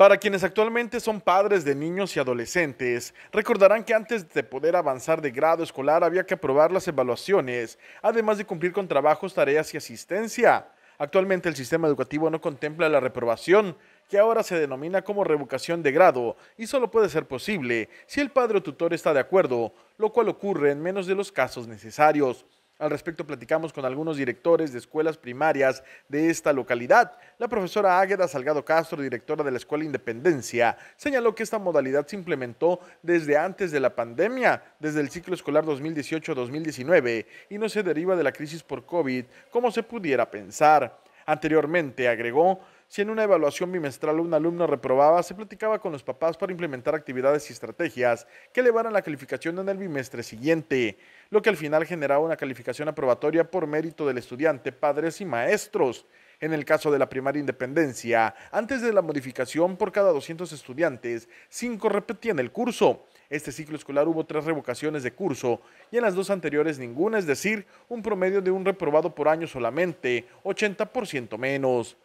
Para quienes actualmente son padres de niños y adolescentes, recordarán que antes de poder avanzar de grado escolar había que aprobar las evaluaciones, además de cumplir con trabajos, tareas y asistencia. Actualmente el sistema educativo no contempla la reprobación, que ahora se denomina como revocación de grado, y solo puede ser posible si el padre o tutor está de acuerdo, lo cual ocurre en menos de los casos necesarios. Al respecto platicamos con algunos directores de escuelas primarias de esta localidad. La profesora Águeda Salgado Castro, directora de la Escuela Independencia, señaló que esta modalidad se implementó desde antes de la pandemia, desde el ciclo escolar 2018-2019, y no se deriva de la crisis por COVID como se pudiera pensar. Anteriormente, agregó, si en una evaluación bimestral un alumno reprobaba, se platicaba con los papás para implementar actividades y estrategias que elevaran la calificación en el bimestre siguiente, lo que al final generaba una calificación aprobatoria por mérito del estudiante, padres y maestros. En el caso de la primaria Independencia, antes de la modificación por cada 200 estudiantes, 5 repetían el curso. Este ciclo escolar hubo tres revocaciones de curso y en las dos anteriores ninguna, es decir, un promedio de un reprobado por año solamente, 80% menos.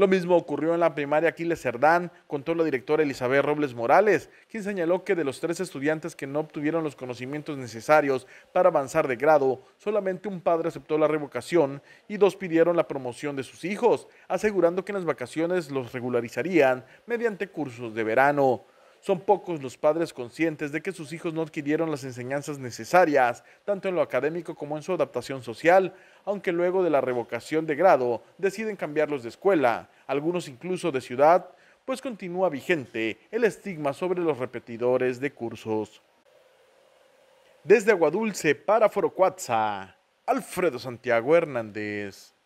Lo mismo ocurrió en la primaria Aquiles Cerdán, contó la directora Elizabeth Robles Morales, quien señaló que de los tres estudiantes que no obtuvieron los conocimientos necesarios para avanzar de grado, solamente un padre aceptó la revocación y dos pidieron la promoción de sus hijos, asegurando que en las vacaciones los regularizarían mediante cursos de verano. Son pocos los padres conscientes de que sus hijos no adquirieron las enseñanzas necesarias, tanto en lo académico como en su adaptación social, aunque luego de la revocación de grado deciden cambiarlos de escuela, algunos incluso de ciudad, pues continúa vigente el estigma sobre los repetidores de cursos. Desde Aguadulce para Forocuatza, Alfredo Santiago Hernández.